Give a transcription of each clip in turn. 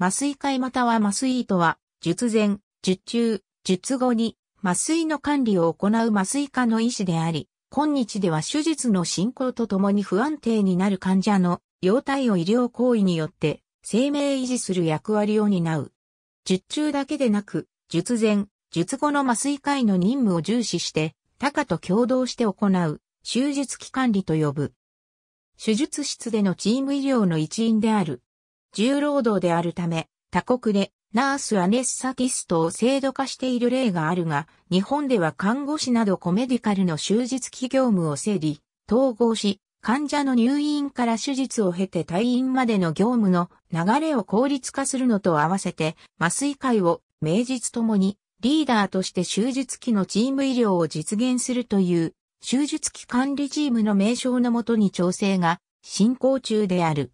麻酔会または麻酔医とは、術前、術中、術後に麻酔の管理を行う麻酔科の医師であり、今日では手術の進行とともに不安定になる患者の容態を医療行為によって生命維持する役割を担う。術中だけでなく、術前、術後の麻酔科医の任務を重視して、他科と共同して行う、手術期管理と呼ぶ。手術室でのチーム医療の一員である、重労働であるため、他国でナースアネッサティストを制度化している例があるが、日本では看護師などコメディカルの終日期業務を整理、統合し、患者の入院から手術を経て退院までの業務の流れを効率化するのと合わせて、麻酔会を名実ともにリーダーとして手術期のチーム医療を実現するという、手術期管理チームの名称のもとに調整が進行中である。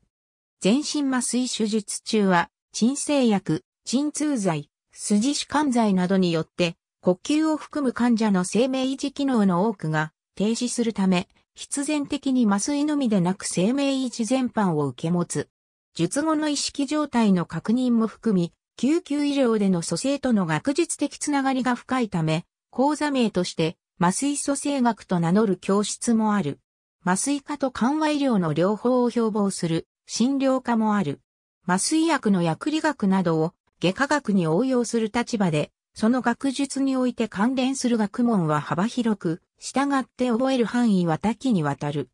全身麻酔手術中は、鎮静薬、鎮痛剤、筋弛緩剤などによって、呼吸を含む患者の生命維持機能の多くが停止するため、必然的に麻酔のみでなく生命維持全般を受け持つ。術後の意識状態の確認も含み、救急医療での蘇生との学術的つながりが深いため、講座名として麻酔蘇生学と名乗る教室もある。麻酔科と緩和医療の両方を標榜する診療科もある。麻酔薬の薬理学などを外科学に応用する立場で、その学術において関連する学問は幅広く、従って覚える範囲は多岐にわたる。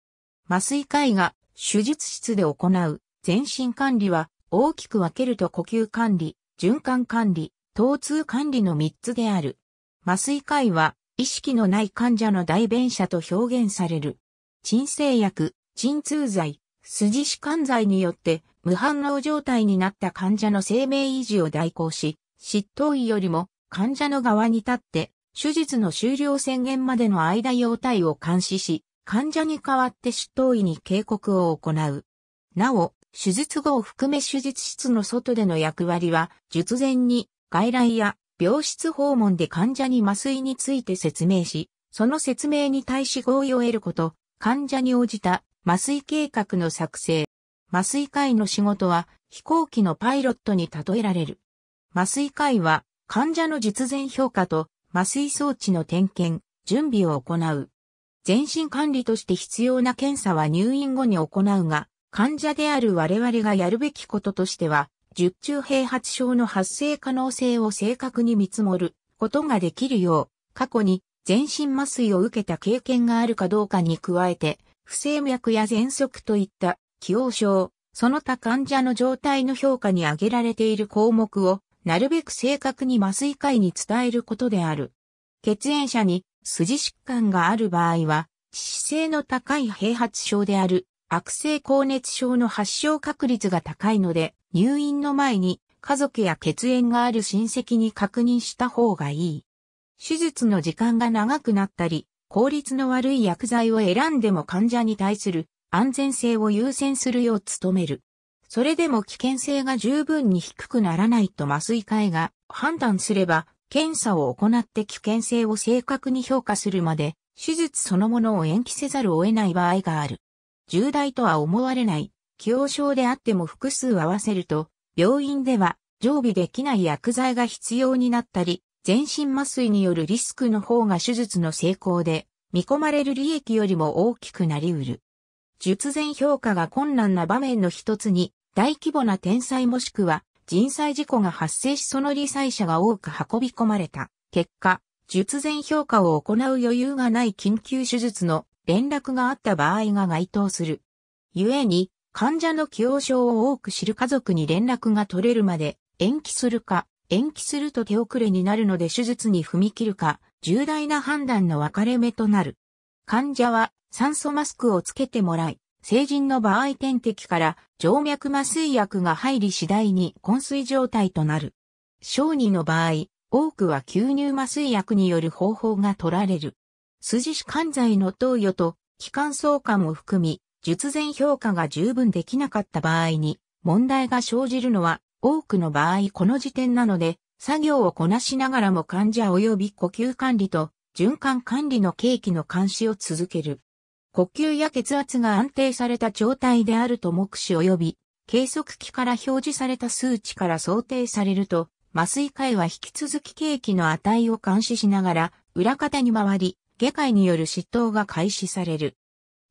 麻酔科医が手術室で行う全身管理は大きく分けると呼吸管理、循環管理、疼痛管理の3つである。麻酔科医は意識のない患者の代弁者と表現される。鎮静薬、鎮痛剤、筋弛緩剤によって無反応状態になった患者の生命維持を代行し、執刀医よりも患者の側に立って手術の終了宣言までの間容態を監視し、患者に代わって執刀医に警告を行う。なお、手術後を含め手術室の外での役割は、術前に外来や病室訪問で患者に麻酔について説明し、その説明に対し合意を得ること、患者に応じた麻酔計画の作成。麻酔科医の仕事は飛行機のパイロットに例えられる。麻酔科医は患者の実前評価と麻酔装置の点検、準備を行う。全身管理として必要な検査は入院後に行うが、患者である我々がやるべきこととしては、十中併発症の発生可能性を正確に見積もることができるよう、過去に全身麻酔を受けた経験があるかどうかに加えて、不整脈や喘息といった既往症、その他患者の状態の評価に挙げられている項目を、なるべく正確に麻酔科医に伝えることである。血縁者に筋疾患がある場合は、致死性の高い併発症である悪性高熱症の発症確率が高いので、入院の前に家族や血縁がある親戚に確認した方がいい。手術の時間が長くなったり、効率の悪い薬剤を選んでも患者に対する安全性を優先するよう努める。それでも危険性が十分に低くならないと麻酔科医が判断すれば、検査を行って危険性を正確に評価するまで、手術そのものを延期せざるを得ない場合がある。重大とは思われない、既往症であっても複数合わせると、病院では常備できない薬剤が必要になったり、全身麻酔によるリスクの方が手術の成功で、見込まれる利益よりも大きくなりうる。術前評価が困難な場面の一つに、大規模な天災もしくは人災事故が発生しその理災者が多く運び込まれた。結果、術前評価を行う余裕がない緊急手術の連絡があった場合が該当する。故に、患者の気症を多く知る家族に連絡が取れるまで延期するか、延期すると手遅れになるので手術に踏み切るか、重大な判断の分かれ目となる。患者は酸素マスクをつけてもらい、成人の場合点滴から静脈麻酔薬が入り次第に昏睡状態となる。小児の場合、多くは吸入麻酔薬による方法が取られる。筋弛緩剤の投与と気管相関を含み、術前評価が十分できなかった場合に問題が生じるのは多くの場合この時点なので、作業をこなしながらも患者及び呼吸管理と循環管理の契機の監視を続ける。呼吸や血圧が安定された状態であると目視及び計測器から表示された数値から想定されると、麻酔科医は引き続き契機の値を監視しながら裏方に回り、外科医による執刀が開始される。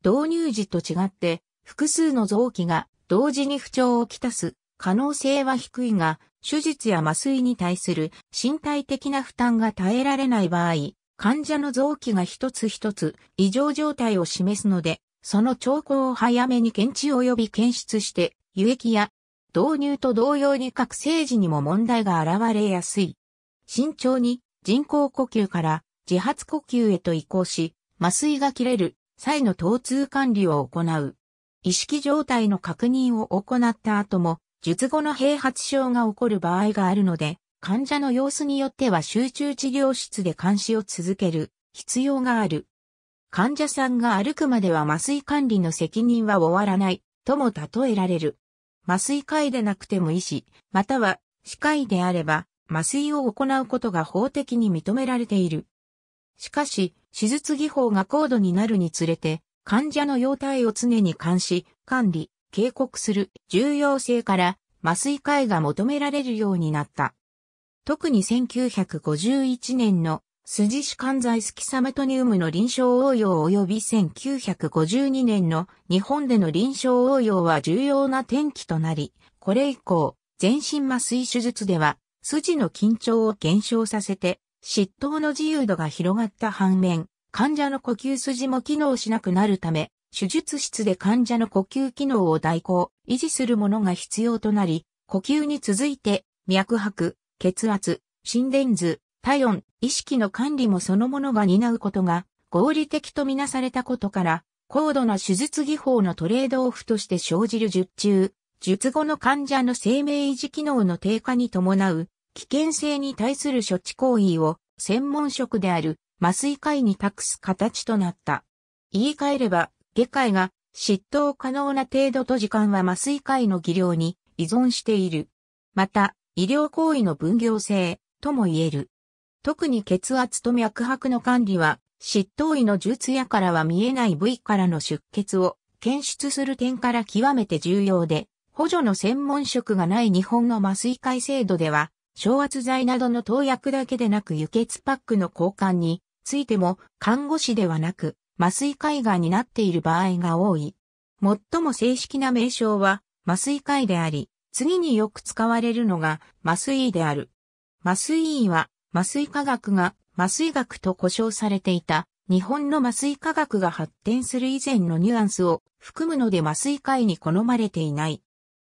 導入時と違って、複数の臓器が同時に不調をきたす可能性は低いが、手術や麻酔に対する身体的な負担が耐えられない場合、患者の臓器が一つ一つ異常状態を示すので、その兆候を早めに検知及び検出して、輸液や導入と同様に覚醒時にも問題が現れやすい。慎重に人工呼吸から自発呼吸へと移行し、麻酔が切れる際の疼痛管理を行う。意識状態の確認を行った後も術後の併発症が起こる場合があるので、患者の様子によっては集中治療室で監視を続ける必要がある。患者さんが歩くまでは麻酔管理の責任は終わらないとも例えられる。麻酔科医でなくても医師、または歯科医であれば麻酔を行うことが法的に認められている。しかし、手術技法が高度になるにつれて、患者の容態を常に監視、管理、警告する重要性から麻酔科医が求められるようになった。特に1951年の筋弛緩剤スキサメトニウムの臨床応用及び1952年の日本での臨床応用は重要な転機となり、これ以降、全身麻酔手術では筋の緊張を減少させて、執刀の自由度が広がった反面、患者の呼吸筋も機能しなくなるため、手術室で患者の呼吸機能を代行、維持するものが必要となり、呼吸に続いて、脈拍、血圧、心電図、体温、意識の管理もそのものが担うことが合理的とみなされたことから、高度な手術技法のトレードオフとして生じる術中、術後の患者の生命維持機能の低下に伴う危険性に対する処置行為を専門職である麻酔科医に託す形となった。言い換えれば、外科医が執刀可能な程度と時間は麻酔科医の技量に依存している。また、医療行為の分業制とも言える。特に血圧と脈拍の管理は、執刀医の術やからは見えない部位からの出血を検出する点から極めて重要で、補助の専門職がない日本の麻酔科医制度では、昇圧剤などの投薬だけでなく輸血パックの交換についても看護師ではなく麻酔海岸になっている場合が多い。最も正式な名称は麻酔海であり、次によく使われるのが麻酔である。麻酔医は麻酔科学が麻酔学と呼称されていた日本の麻酔科学が発展する以前のニュアンスを含むので麻酔科医に好まれていない。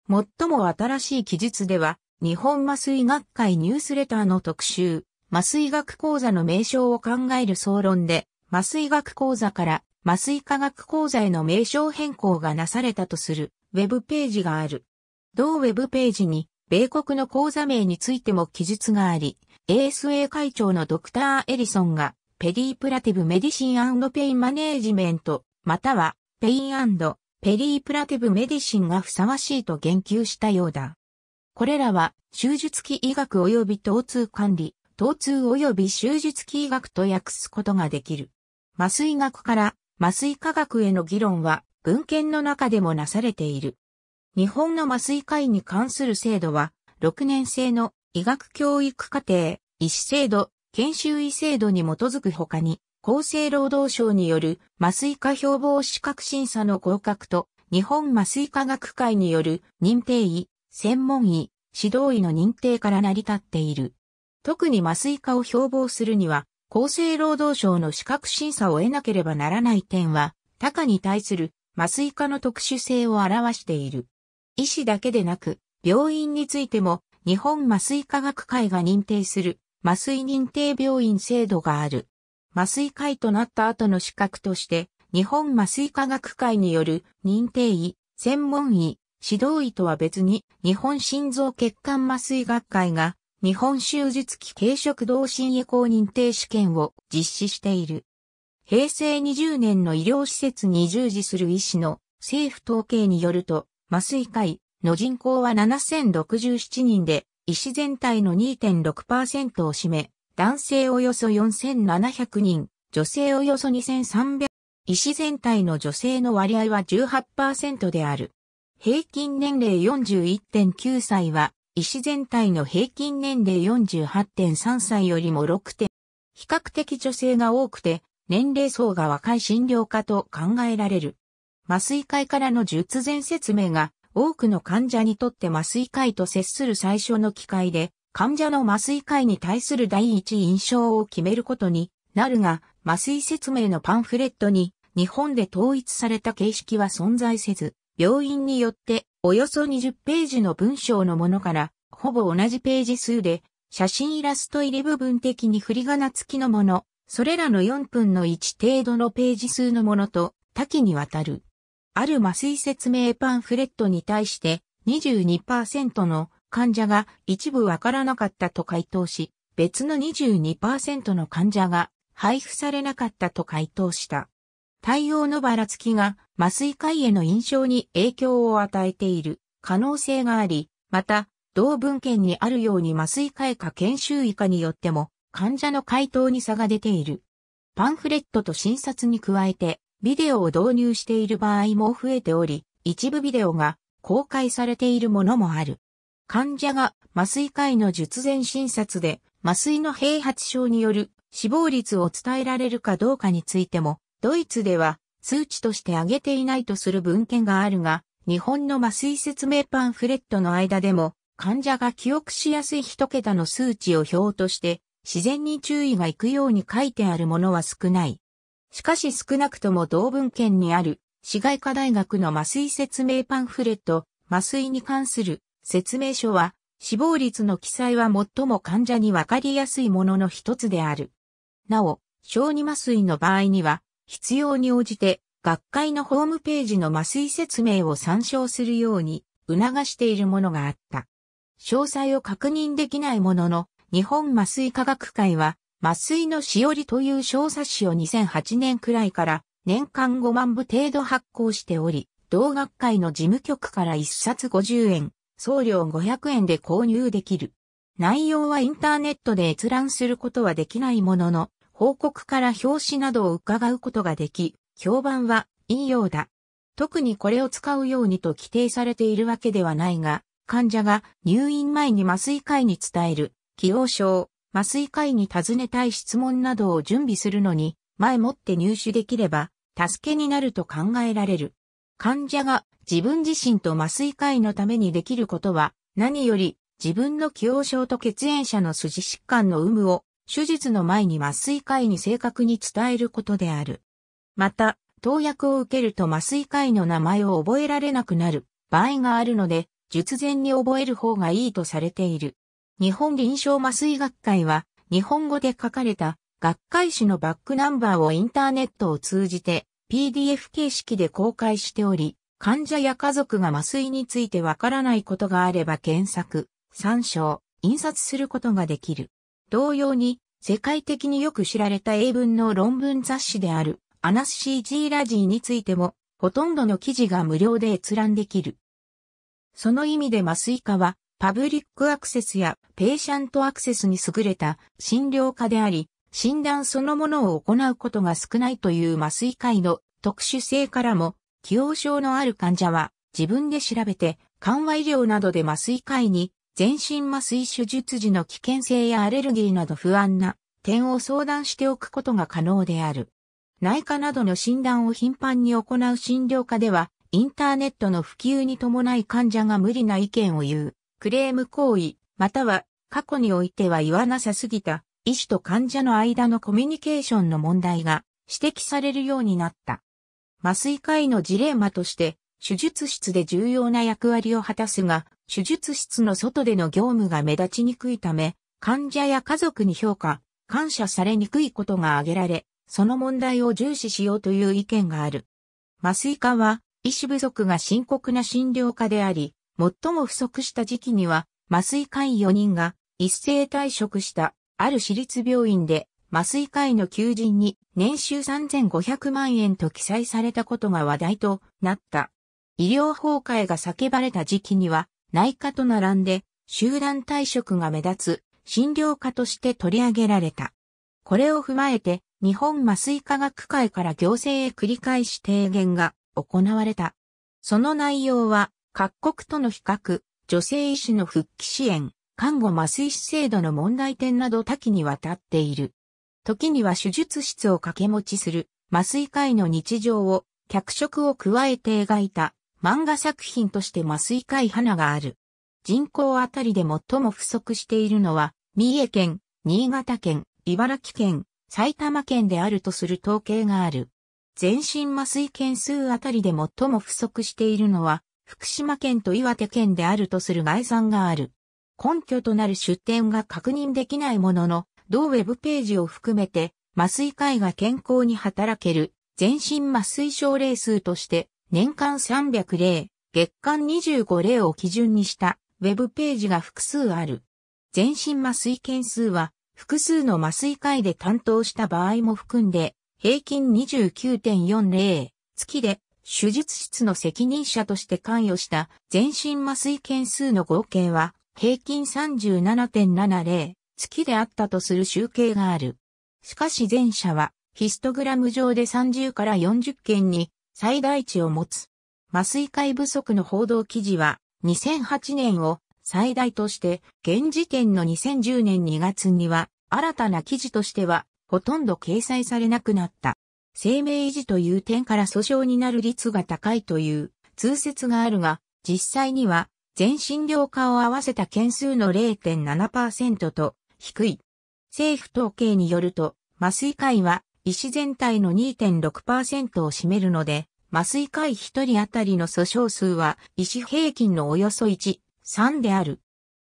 最も新しい記述では日本麻酔学会ニュースレターの特集、麻酔学講座の名称を考える総論で、麻酔学講座から麻酔科学講座への名称変更がなされたとするウェブページがある。同ウェブページに米国の講座名についても記述があり、ASA 会長のドクター・エリソンがペリープラティブ・メディシンペイン・マネージメント、またはペインペリープラティブ・メディシンがふさわしいと言及したようだ。これらは、手術期医学及び疼痛管理、疼痛及び手術期医学と訳すことができる。麻酔学から麻酔科学への議論は文献の中でもなされている。日本の麻酔科医に関する制度は、6年制の医学教育課程、医師制度、研修医制度に基づく他に、厚生労働省による麻酔科標榜資格審査の合格と、日本麻酔科学会による認定医、専門医、指導医の認定から成り立っている。特に麻酔科を標榜するには、厚生労働省の資格審査を得なければならない点は、他科に対する麻酔科の特殊性を表している。医師だけでなく、病院についても日本麻酔科学会が認定する麻酔認定病院制度がある。麻酔科医となった後の資格として、日本麻酔科学会による認定医、専門医、指導医とは別に日本心臓血管麻酔学会が日本終日期軽食同心へー認定試験を実施している。平成20年の医療施設に従事する医師の政府統計によると、麻酔科医の人口は7067人で、医師全体の2.6%を占め、男性およそ4700人、女性およそ2300、医師全体の女性の割合は18%である。平均年齢41.9歳は医師全体の平均年齢48.3歳よりも6点。比較的女性が多くて、年齢層が若い診療科と考えられる。麻酔科医からの術前説明が多くの患者にとって麻酔科医と接する最初の機会で、患者の麻酔科医に対する第一印象を決めることになるが、麻酔説明のパンフレットに日本で統一された形式は存在せず、病院によっておよそ20ページの文章のものからほぼ同じページ数で写真イラスト入り部分的に振り仮名付きのもの、それらの4分の1程度のページ数のものと多岐にわたる。ある麻酔説明パンフレットに対して22%の患者が一部わからなかったと回答し、別の22%の患者が配布されなかったと回答した。太陽のばらつきが麻酔科医への印象に影響を与えている可能性があり、また、同文献にあるように麻酔科医か研修医かによっても患者の回答に差が出ている。パンフレットと診察に加えてビデオを導入している場合も増えており、一部ビデオが公開されているものもある。患者が麻酔科医の術前診察で麻酔の併発症による死亡率を伝えられるかどうかについてもドイツでは数値として挙げていないとする文献があるが、日本の麻酔説明パンフレットの間でも、患者が記憶しやすい一桁の数値を表として、自然に注意がいくように書いてあるものは少ない。しかし少なくとも同文献にある、市外科大学の麻酔説明パンフレット、麻酔に関する説明書は、死亡率の記載は最も患者にわかりやすいものの一つである。なお、小児麻酔の場合には、必要に応じて学会のホームページの麻酔説明を参照するように促しているものがあった。詳細を確認できないものの、日本麻酔科学会は、麻酔のしおりという小冊子を2008年くらいから年間5万部程度発行しており、同学会の事務局から1冊50円、送料500円で購入できる。内容はインターネットで閲覧することはできないものの、報告から表紙などを伺うことができ、評判はいいようだ。特にこれを使うようにと規定されているわけではないが、患者が入院前に麻酔科医に伝える、既往症、麻酔科医に尋ねたい質問などを準備するのに、前もって入手できれば、助けになると考えられる。患者が自分自身と麻酔科医のためにできることは、何より自分の既往症と血縁者の筋疾患の有無を手術の前に麻酔科医に正確に伝えることである。また、投薬を受けると麻酔科医の名前を覚えられなくなる場合があるので、術前に覚える方がいいとされている。日本臨床麻酔学会は、日本語で書かれた学会誌のバックナンバーをインターネットを通じて PDF 形式で公開しており、患者や家族が麻酔についてわからないことがあれば検索、参照、印刷することができる。同様に、世界的によく知られた英文の論文雑誌である、アナス CG ラジーについても、ほとんどの記事が無料で閲覧できる。その意味で麻酔科は、パブリックアクセスやペーシャントアクセスに優れた診療科であり、診断そのものを行うことが少ないという麻酔科医の特殊性からも、既往症のある患者は自分で調べて、緩和医療などで麻酔科医に全身麻酔手術時の危険性やアレルギーなど不安な点を相談しておくことが可能である。内科などの診断を頻繁に行う診療科では、インターネットの普及に伴い患者が無理な意見を言う、クレーム行為、または過去においては言わなさすぎた、医師と患者の間のコミュニケーションの問題が指摘されるようになった。麻酔科医のジレンマとして、手術室で重要な役割を果たすが、手術室の外での業務が目立ちにくいため、患者や家族に評価、感謝されにくいことが挙げられ、その問題を重視しようという意見がある。麻酔科は、医師不足が深刻な診療科であり、最も不足した時期には、麻酔科医4人が一斉退職したある私立病院で麻酔科医の求人に年収3500万円と記載されたことが話題となった。医療崩壊が叫ばれた時期には内科と並んで集団退職が目立つ診療科として取り上げられた。これを踏まえて日本麻酔科学会から行政へ繰り返し提言が行われた。その内容は各国との比較、女性医師の復帰支援、看護麻酔師制度の問題点など多岐にわたっている。時には手術室を掛け持ちする麻酔科医の日常を脚色を加えて描いた漫画作品として麻酔科医花がある。人口あたりで最も不足しているのは、三重県、新潟県、茨城県、埼玉県であるとする統計がある。全身麻酔件数あたりで最も不足しているのは、福島県と岩手県であるとする概算がある。根拠となる出典が確認できないものの、同ウェブページを含めて、麻酔科医が健康に働ける全身麻酔症例数として年間300例、月間25例を基準にしたウェブページが複数ある。全身麻酔件数は複数の麻酔会で担当した場合も含んで平均29.40月で手術室の責任者として関与した全身麻酔件数の合計は平均37.70月であったとする集計がある。しかし前者はヒストグラム上で30から40件に最大値を持つ。麻酔会不足の報道記事は、2008年を最大として、現時点の2010年2月には、新たな記事としては、ほとんど掲載されなくなった。生命維持という点から訴訟になる率が高いという通説があるが、実際には全診療科を合わせた件数の0.7%と低い。政府統計によると、麻酔科医は医師全体の2.6%を占めるので、麻酔科医1人あたりの訴訟数は、医師平均のおよそ1、3である。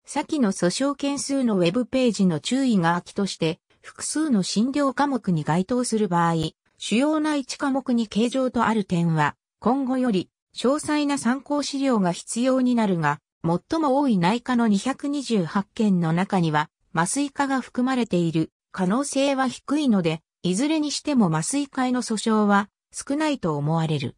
先の訴訟件数のウェブページの注意が空きとして、複数の診療科目に該当する場合、主要な1科目に形状とある点は、今後より詳細な参考資料が必要になるが、最も多い内科の228件の中には、麻酔科が含まれている可能性は低いので、いずれにしても麻酔科への訴訟は少ないと思われる。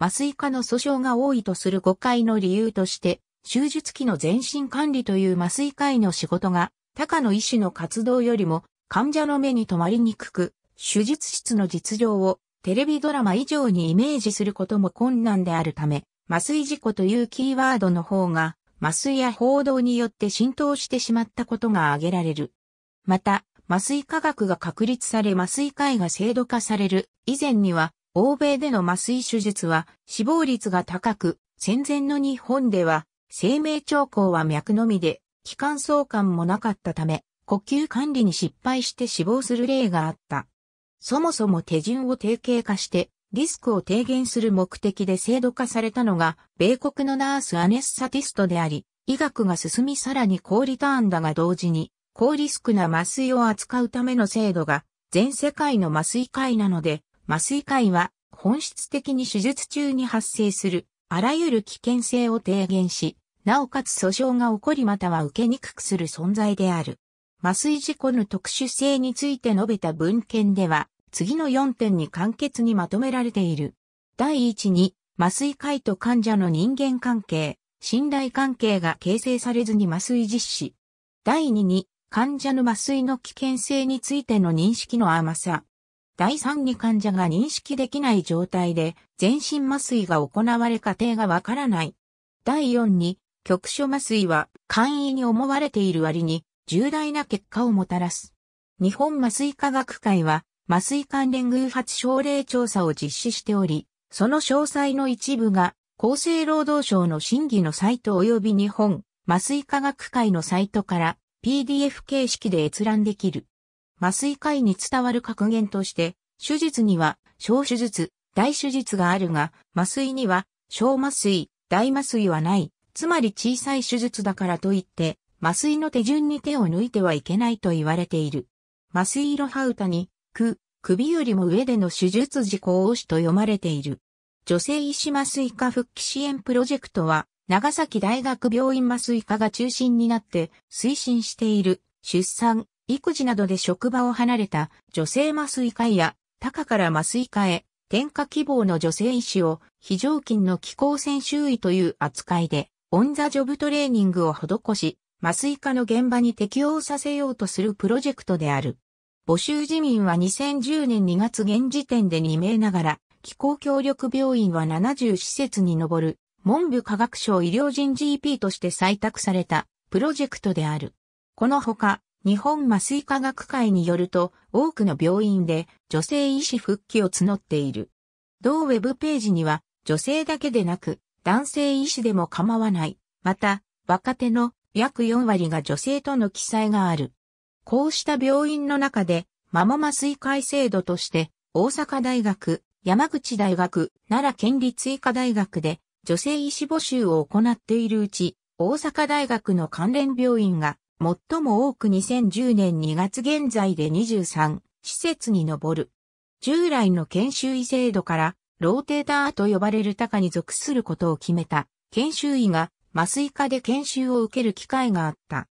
麻酔科の訴訟が多いとする誤解の理由として、手術期の全身管理という麻酔科医の仕事が、他の医師の活動よりも患者の目に留まりにくく、手術室の実情をテレビドラマ以上にイメージすることも困難であるため、麻酔事故というキーワードの方が、麻酔や報道によって浸透してしまったことが挙げられる。また、麻酔科学が確立され麻酔科医が制度化される以前には、欧米での麻酔手術は死亡率が高く、戦前の日本では、生命兆候は脈のみで、気管相関もなかったため、呼吸管理に失敗して死亡する例があった。そもそも手順を定型化して、リスクを低減する目的で制度化されたのが、米国のナースアネスサティストであり、医学が進みさらに高リターンだが同時に、高リスクな麻酔を扱うための制度が全世界の麻酔科医なので、麻酔科医は本質的に手術中に発生するあらゆる危険性を低減し、なおかつ訴訟が起こりまたは受けにくくする存在である。麻酔事故の特殊性について述べた文献では、次の4点に簡潔にまとめられている。第1に、麻酔科医と患者の人間関係、信頼関係が形成されずに麻酔実施。第2に、患者の麻酔の危険性についての認識の甘さ。第3に患者が認識できない状態で全身麻酔が行われ過程がわからない。第4に局所麻酔は簡易に思われている割に重大な結果をもたらす。日本麻酔科学会は麻酔関連偶発症例調査を実施しており、その詳細の一部が厚生労働省の審議のサイト及び日本麻酔科学会のサイトから PDF 形式で閲覧できる。麻酔科医に伝わる格言として、手術には小手術、大手術があるが、麻酔には小麻酔、大麻酔はない、つまり小さい手術だからといって、麻酔の手順に手を抜いてはいけないと言われている。麻酔色ハウタに、く、首よりも上での手術事項をしと読まれている。女性医師麻酔科復帰支援プロジェクトは、長崎大学病院麻酔科が中心になって推進している出産、育児などで職場を離れた女性麻酔科医や高から麻酔科へ転科希望の女性医師を非常勤の気候専修医という扱いでオンザジョブトレーニングを施し麻酔科の現場に適応させようとするプロジェクトである。募集自民は2010年2月現時点で2名ながら気候協力病院は70施設に上る文部科学省医療人 GP として採択されたプロジェクトである。このほか、日本麻酔科学会によると、多くの病院で女性医師復帰を募っている。同ウェブページには、女性だけでなく、男性医師でも構わない。また、若手の約4割が女性との記載がある。こうした病院の中で、ママ麻酔会制度として、大阪大学、山口大学、奈良県立医科大学で、女性医師募集を行っているうち、大阪大学の関連病院が最も多く2010年2月現在で23施設に上る。従来の研修医制度からローテーターと呼ばれる高に属することを決めた研修医が麻酔科で研修を受ける機会があった。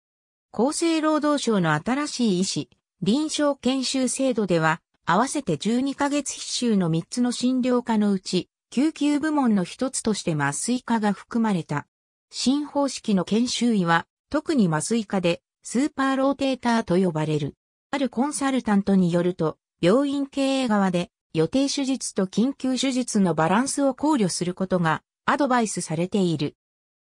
厚生労働省の新しい医師、臨床研修制度では、合わせて12ヶ月必修の3つの診療科のうち、救急部門の一つとして麻酔科が含まれた。新方式の研修医は、特に麻酔科で、スーパーローテーターと呼ばれる。あるコンサルタントによると、病院経営側で、予定手術と緊急手術のバランスを考慮することが、アドバイスされている。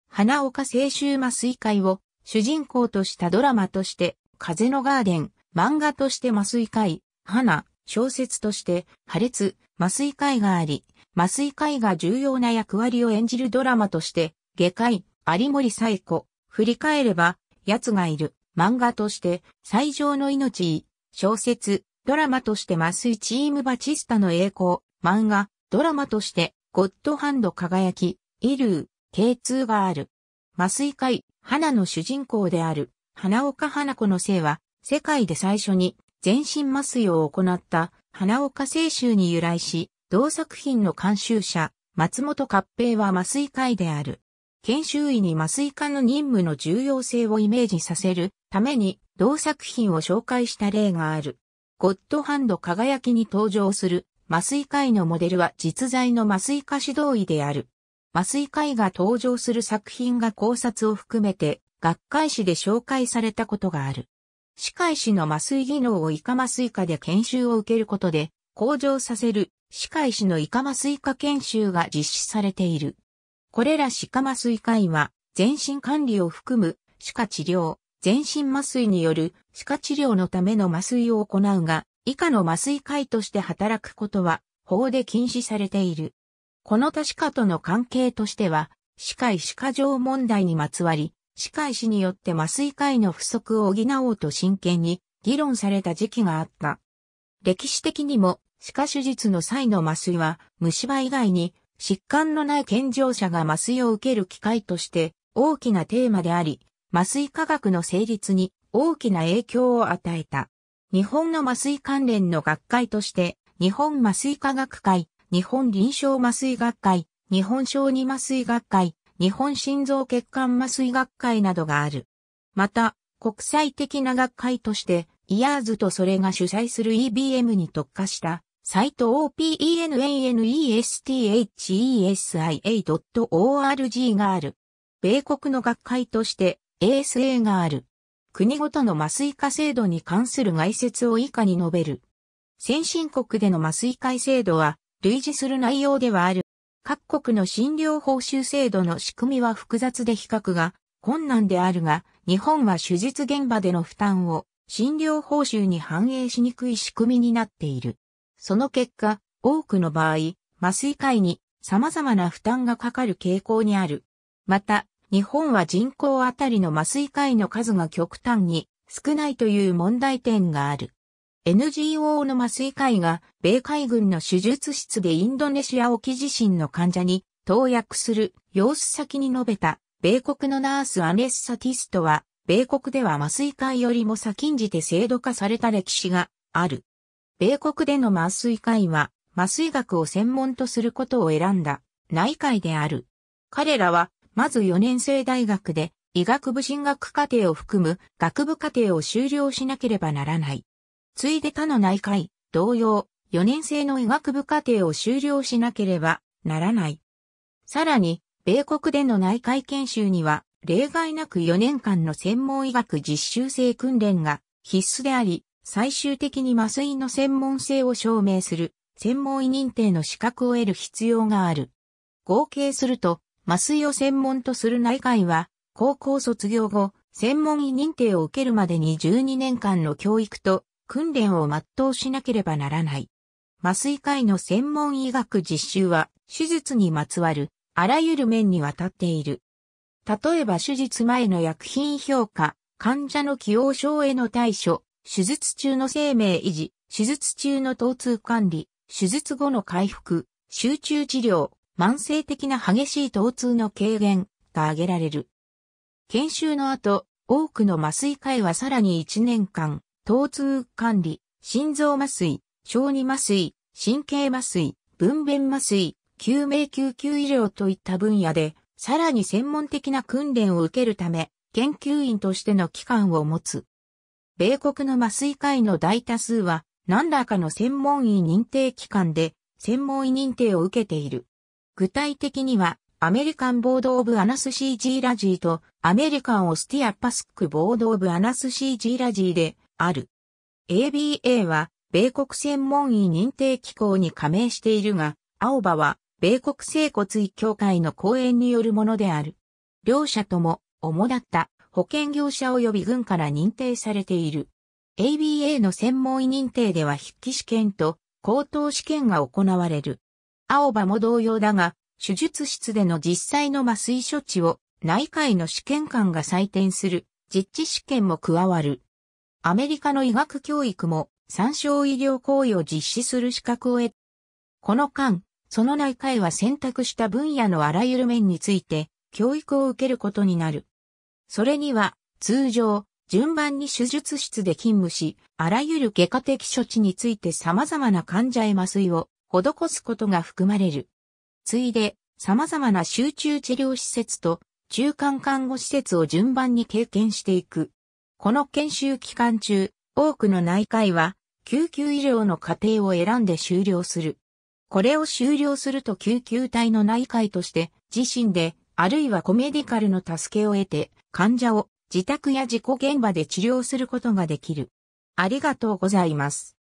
花岡青春麻酔会を、主人公としたドラマとして、風のガーデン、漫画として麻酔会、花、小説として、破裂、麻酔会があり、麻酔科医が重要な役割を演じるドラマとして、外科医、有森冴子、振り返れば、奴がいる、漫画として、最上の命、小説、ドラマとして麻酔チームバチスタの栄光、漫画、ドラマとして、ゴッドハンド輝き、イルー、K2 がある。麻酔科医、花の主人公である、花岡花子の生は、世界で最初に全身麻酔を行った花岡青春に由来し、同作品の監修者、松本合平は麻酔科医である。研修医に麻酔科の任務の重要性をイメージさせるために同作品を紹介した例がある。ゴッドハンド輝きに登場する麻酔科医のモデルは実在の麻酔科指導医である。麻酔科医が登場する作品が考察を含めて学会誌で紹介されたことがある。歯科医師の麻酔技能を医科麻酔科で研修を受けることで向上させる歯科医師のイカマスイカ研修が実施されている。これら歯科麻酔科医は、全身管理を含む歯科治療、全身麻酔による歯科治療のための麻酔を行うが、以下の麻酔科医として働くことは、法で禁止されている。この他歯科との関係としては、歯科医歯科上問題にまつわり、歯科医師によって麻酔科医の不足を補おうと真剣に議論された時期があった。歴史的にも歯科手術の際の麻酔は、虫歯以外に疾患のない健常者が麻酔を受ける機会として大きなテーマであり、麻酔科学の成立に大きな影響を与えた。日本の麻酔関連の学会として、日本麻酔科学会、日本臨床麻酔学会、日本小児麻酔学会、日本心臓血管麻酔学会などがある。また、国際的な学会として、イヤーズとそれが主催する EBM に特化したサイト o p e n n e s t h e s i o r g がある。米国の学会として ASA がある。国ごとの麻酔科制度に関する概説を以下に述べる。先進国での麻酔科制度は類似する内容ではある。各国の診療報酬制度の仕組みは複雑で比較が困難であるが、日本は手術現場での負担を診療報酬に反映しにくい仕組みになっている。その結果、多くの場合、麻酔科医に様々な負担がかかる傾向にある。また、日本は人口あたりの麻酔科医の数が極端に少ないという問題点がある。NGO の麻酔科医が米海軍の手術室でインドネシア沖地震の患者に投薬する様子先に述べた米国のナースアネッサティストは米国では麻酔科医よりも先んじて制度化された歴史がある。米国での麻酔科医は、麻酔学を専門とすることを選んだ、内科医である。彼らは、まず4年生大学で、医学部進学課程を含む学部課程を修了しなければならない。ついで他の内科医、同様、4年生の医学部課程を修了しなければならない。さらに、米国での内科医研修には、例外なく4年間の専門医学実習生訓練が必須であり、最終的に麻酔の専門性を証明する専門医認定の資格を得る必要がある。合計すると、麻酔を専門とする内科医は、高校卒業後、専門医認定を受けるまでに12年間の教育と訓練を全うしなければならない。麻酔科医の専門医学実習は、手術にまつわる、あらゆる面にわたっている。例えば手術前の薬品評価、患者の既往症への対処、手術中の生命維持、手術中の疼痛管理、手術後の回復、集中治療、慢性的な激しい疼痛の軽減が挙げられる。研修の後、多くの麻酔科医はさらに1年間、疼痛管理、心臓麻酔、小児麻酔、神経麻酔、分娩麻酔、救命救急医療といった分野で、さらに専門的な訓練を受けるため、研究員としての機関を持つ。米国の麻酔科医の大多数は、何らかの専門医認定機関で、専門医認定を受けている。具体的には、アメリカンボード・オブ・アナスシージーラジーと、アメリカン・オスティア・パスク・ボード・オブ・アナスシージーラジーで、ある。ABA は、米国専門医認定機構に加盟しているが、青葉は、米国整骨医協会の講演によるものである。両者とも、主だった保険業者及び軍から認定されている。ABA の専門医認定では筆記試験と口頭試験が行われる。青葉も同様だが、手術室での実際の麻酔処置を内科医の試験官が採点する実地試験も加わる。アメリカの医学教育も参照医療行為を実施する資格を得、この間、その内科医は選択した分野のあらゆる面について教育を受けることになる。それには、通常、順番に手術室で勤務し、あらゆる外科的処置について様々な患者へ麻酔を施すことが含まれる。ついで、様々な集中治療施設と中間看護施設を順番に経験していく。この研修期間中、多くの内科医は、救急医療の過程を選んで終了する。これを終了すると救急隊の内科医として、自身で、あるいはコメディカルの助けを得て、患者を自宅や事故現場で治療することができる。ありがとうございます。